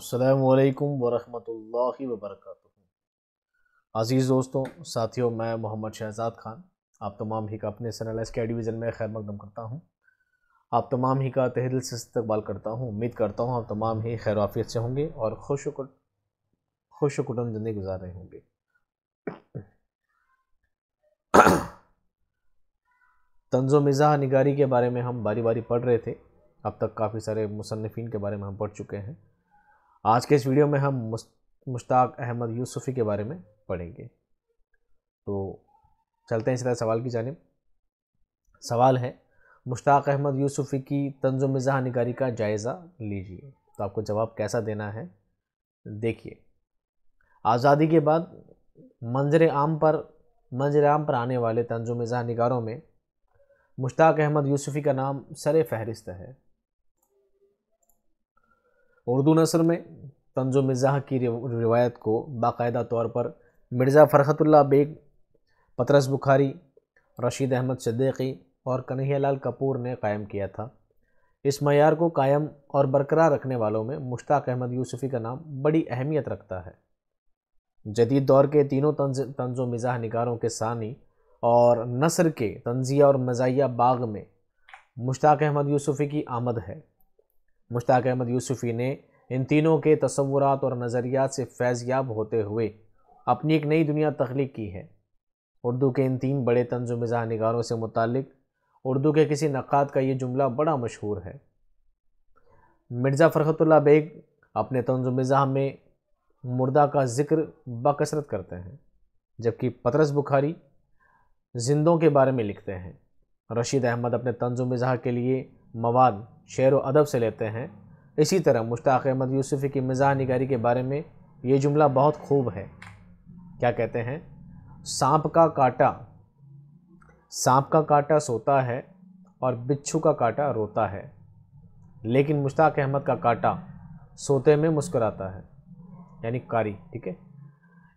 असलकम वरहमतुल्लाहि वबरकatuh अज़ीज़ दोस्तों साथियों मैं मोहम्मद शहजाद खान आप तमाम ही का अपने एस के डिवीज़न में खैर मकदम करता हूँ आप तमाम ही का तहदिल से इस्तकबाल करता हूँ उम्मीद करता हूँ आप तमाम ही खैर वाफियत से होंगे और खुश खुश कुटम जिंदगी गुजार रहे होंगे तंज़ो मिजा निगारी के बारे में हम बारी बारी पढ़ रहे थे अब तक काफ़ी सारे मुसनफ़िन के बारे में हम पढ़ चुके हैं आज के इस वीडियो में हम मुश्ताक अहमद यूसुफ़ी के बारे में पढ़ेंगे तो चलते हैं इस तरह सवाल की जानब सवाल है मुश्ताक अहमद यूसुफ़ी की तंज मिजा निगारी का जायज़ा लीजिए तो आपको जवाब कैसा देना है देखिए आज़ादी के बाद मंजर आम पर मंजर आम पर आने वाले तंज मिजा निगारों में मुश्ताक अहमद यूसुफ़ी का नाम सर फहरिस्त है उर्दू नसर में तंज मिर्ज़ा की रिवायत को बाकायदा तौर पर मिर्ज़ा फ़रहतुल्ला बेग पतरस बुखारी रशीद अहमद सद्दीकी और लाल कपूर ने कायम किया था इस मैार को कायम और बरकरार रखने वालों में मुश्ताक अहमद यूसुफ़ी का नाम बड़ी अहमियत रखता है जदीद दौर के तीनों तंज तंजो मिज़ाह निगारों के सानी और नसर के तंजिया और मजाया बाग में मुश्ताक अहमद यूसुफ़ी की आमद है मुश्ताक अहमद यूसुफ़ी ने इन तीनों के तस्वुरात और नज़रियात से फैज़याब होते हुए अपनी एक नई दुनिया तख्लीक की है उर्दू के इन तीन बड़े तंज मज़ाह नगारों से मुतक उर्दू के किसी नक़ाद का ये जुमला बड़ा मशहूर है मिर्ज़ा फ़रहतुल्ला बेग अपने तंज मिजा में मुर्दा का ज़िक्र बसरत करते हैं जबकि पतरस बुखारी जिंदों के बारे में लिखते हैं रशीद अहमद अपने तंज मिजा के लिए मवाद शेर व अदब से लेते हैं इसी तरह मुश्ताक अहमद यूसुफ़ी की मिजा निगारी के बारे में ये जुमला बहुत खूब है क्या कहते हैं सांप का काटा सांप का काटा सोता है और बिच्छू का काटा रोता है लेकिन मुश्ताक अहमद का काटा सोते में मुस्कराता है यानी कारी ठीक है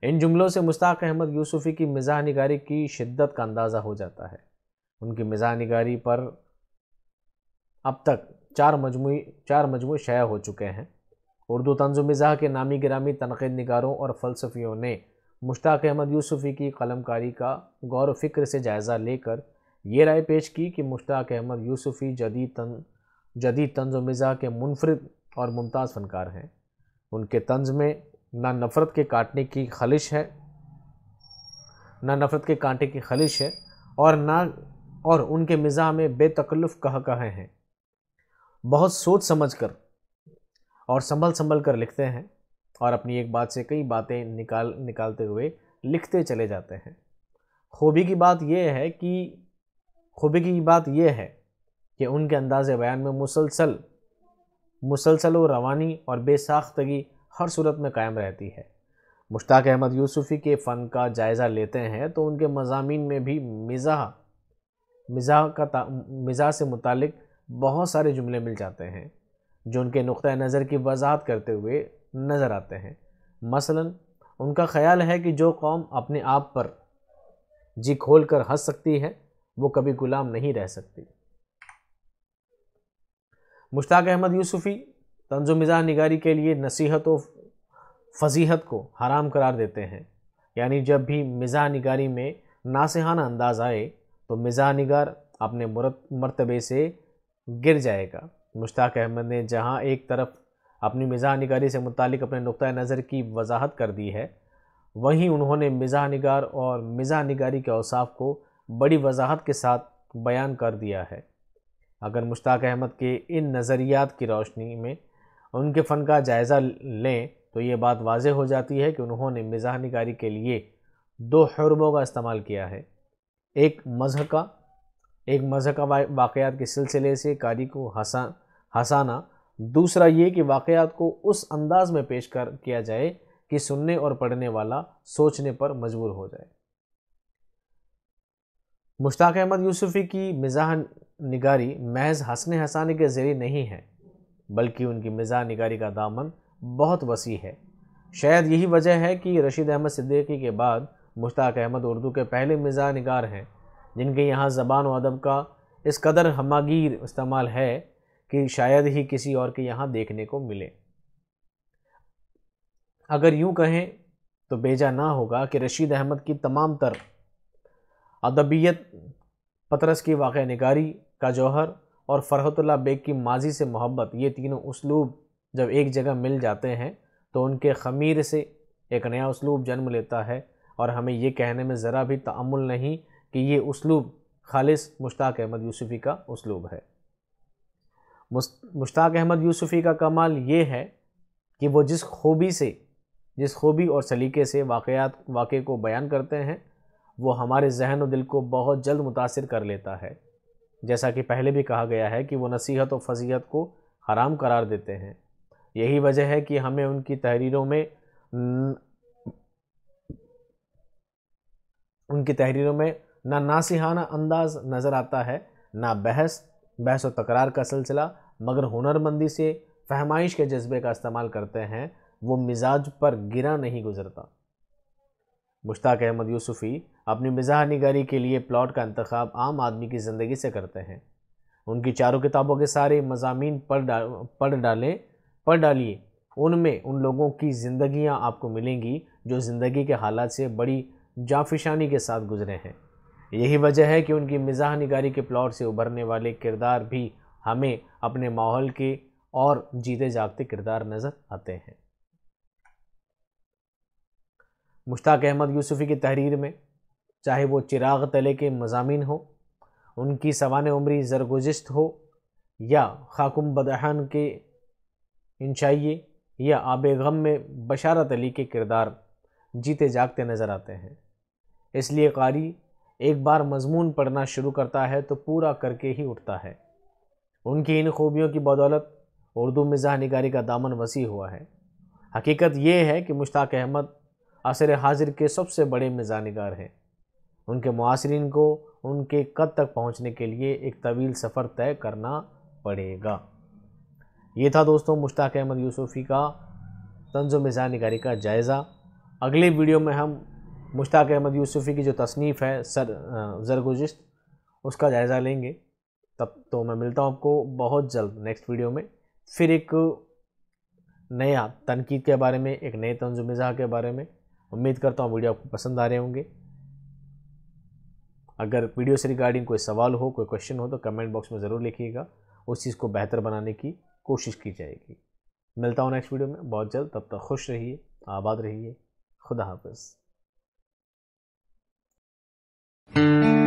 इन जुमलों से मुश्ताक अहमद यूसुफ़ी की मिजा निगारी की शिद्दत का अंदाज़ा हो जाता है उनकी मिजा निगारी पर अब तक चार मजमू चार मजमू शाया हो चुके हैं उर्दू तंज मिजा के नामी ग्रामी तनकीद नगारों और फ़लसफ़ियों ने मुश्ताक अहमद यूसुफ़ी की कलमकारी का गौर फिक्र से जायज़ा लेकर ये राय पेश की कि मुश्ताक अहमद यूसुफ़ी जदी तन जदीद तंज मिजा के मुनफरद और मुमताज़ फ़नकार हैं उनके तंज में ना नफ़रत के काटने की खलिश है ना नफ़रत के कांटे की खलिश है और ना और उनके मिजा में बेतकल्लफ़ कह कहे हैं बहुत सोच समझ कर और संभल संभल कर लिखते हैं और अपनी एक बात से कई बातें निकाल निकालते हुए लिखते चले जाते हैं खूबी की बात यह है कि खूबी की बात यह है कि उनके अंदाज़ बयान में मुसलसल मुसलसल रवानी और बेसाख्तगी हर सूरत में कायम रहती है मुश्ताक अहमद यूसुफ़ी के फ़न का जायज़ा लेते हैं तो उनके मजामी में भी मिज़ा मिज़ा का मिज़ा से मुतक बहुत सारे जुमले मिल जाते हैं जो उनके नुक़ नज़र की वजाहत करते हुए नज़र आते हैं मसलन उनका ख्याल है कि जो कौम अपने आप पर जी खोल कर हंस सकती है वो कभी गुलाम नहीं रह सकती मुश्ताक अहमद यूसुफ़ी तंजो मिजाज निगारी के लिए नसीहत व फजीहत को हराम करार देते हैं यानी जब भी मिजा निगारी में नासहाना अंदाज आए तो मिजा निगार अपने मरतबे से गिर जाएगा मुश्ताक अहमद ने जहां एक तरफ अपनी मिजाह निगारी से मुतलिक अपने नुक़ नज़र की वजाहत कर दी है वहीं उन्होंने मिजाह निगार और मिजा निगारी के अवसाफ को बड़ी वजाहत के साथ बयान कर दिया है अगर मुश्ताक अहमद के इन नज़रियात की रोशनी में उनके फ़न का जायज़ा लें तो ये बात वाज हो जाती है कि उन्होंने मिजा निगारी के लिए दो हरबों का इस्तेमाल किया है एक मज़ह का एक मज़ह का वाक़ात के सिलसिले से कारी को हंसा हंसाना दूसरा ये कि वाक़ात को उस अंदाज में पेश कर किया जाए कि सुनने और पढ़ने वाला सोचने पर मजबूर हो जाए मुश्ताक अहमद यूसुफ़ी की मिजाह निगारी महज हंसने हंसाने के ज़रिए नहीं है बल्कि उनकी मिजाह निगारी का दामन बहुत वसी है शायद यही वजह है कि रशीद अहमद सिद्दीकी के बाद मुश्ताक अहमद उर्दू के पहले मिजाह निगार हैं जिनके यहाँ ज़बान व अदब का इस कदर हमागीर इस्तेमाल है कि शायद ही किसी और के यहाँ देखने को मिले अगर यूँ कहें तो बेजा ना होगा कि रशीद अहमद की तमाम तर अदबियत पतरस की वाक़ नगारी का जौहर और फ़रहतुल्ला बेग की माजी से मोहब्बत ये तीनों उसलूब जब एक जगह मिल जाते हैं तो उनके ख़मीर से एक नया उसलूब जन्म लेता है और हमें ये कहने में ज़रा भी तमुल नहीं कि ये उसलूब खालिस मुश्ताक अहमद यूसुफ़ी का उसलूब है मुश्ताक अहमद यूसुफ़ी का कमाल ये है कि वो जिस खूबी से जिस खूबी और सलीके से वाकयात वाक़े को बयान करते हैं वो हमारे जहन और दिल को बहुत जल्द मुतासर कर लेता है जैसा कि पहले भी कहा गया है कि वो नसीहत और फजीहत को हराम करार देते हैं यही वजह है कि हमें उनकी तहरीरों में न... उनकी तहरीरों में ना नासिहाना अंदाज नज़र आता है ना बहस बहस व तकरार का सिलसिला मगर हुनरमंदी से फहमाइश के जज्बे का इस्तेमाल करते हैं वो मिजाज पर गिरा नहीं गुजरता मुश्ताक अहमद यूसुफ़ी अपनी मिजाह निगारी के लिए प्लॉट का इंतखब आम आदमी की ज़िंदगी से करते हैं उनकी चारों किताबों के सारे मजामी पढ़ डाल पढ़ डालें पढ़ डालिए उनमें उन लोगों की ज़िंदियाँ आपको मिलेंगी जो ज़िंदगी के हालात से बड़ी जाफिशानी के साथ गुजरे हैं यही वजह है कि उनकी मिजाह निगारी के प्लॉट से उभरने वाले किरदार भी हमें अपने माहौल के और जीते जागते किरदार नज़र आते हैं मुश्ताक अहमद यूसुफ़ी की तहरीर में चाहे वो चिराग तले के मजामी हो उनकी सवान उम्री जरगुजस्त हो या खाकुम बदहान के इंशाइए या आब गम में बशारत अली के किरदार जीते जागते नज़र आते हैं इसलिए कारी एक बार मजमून पढ़ना शुरू करता है तो पूरा करके ही उठता है उनकी इन खूबियों की बदौलत उर्दू मिजा निगारी का दामन वसी हुआ है हकीकत यह है कि मुश्ताक अहमद असर हाजिर के सबसे बड़े मिजा निगार हैं उनके मुआसरीन को उनके कद तक पहुंचने के लिए एक तवील सफ़र तय करना पड़ेगा ये था दोस्तों मुश्ताक अहमद यूसुफ़ी का तंज मिजा निगारी का जायज़ा अगले वीडियो में हम मुश्ताक अहमद यूसुफ़ी की जो तसनीफ़ है सर जरगुजश्त उसका जायज़ा लेंगे तब तो मैं मिलता हूँ आपको बहुत जल्द नेक्स्ट वीडियो में फिर एक नया तनकीद के बारे में एक नए तंज मिजा के बारे में उम्मीद करता हूँ वीडियो आपको पसंद आ रहे होंगे अगर वीडियो से रिगार्डिंग कोई सवाल हो कोई क्वेश्चन हो तो कमेंट बॉक्स में ज़रूर लिखिएगा उस चीज़ को बेहतर बनाने की कोशिश की जाएगी मिलता हूँ नेक्स्ट वीडियो में बहुत जल्द तब तक खुश रहिए आबाद रहिए खुदा हाफिज़ Mm-hmm.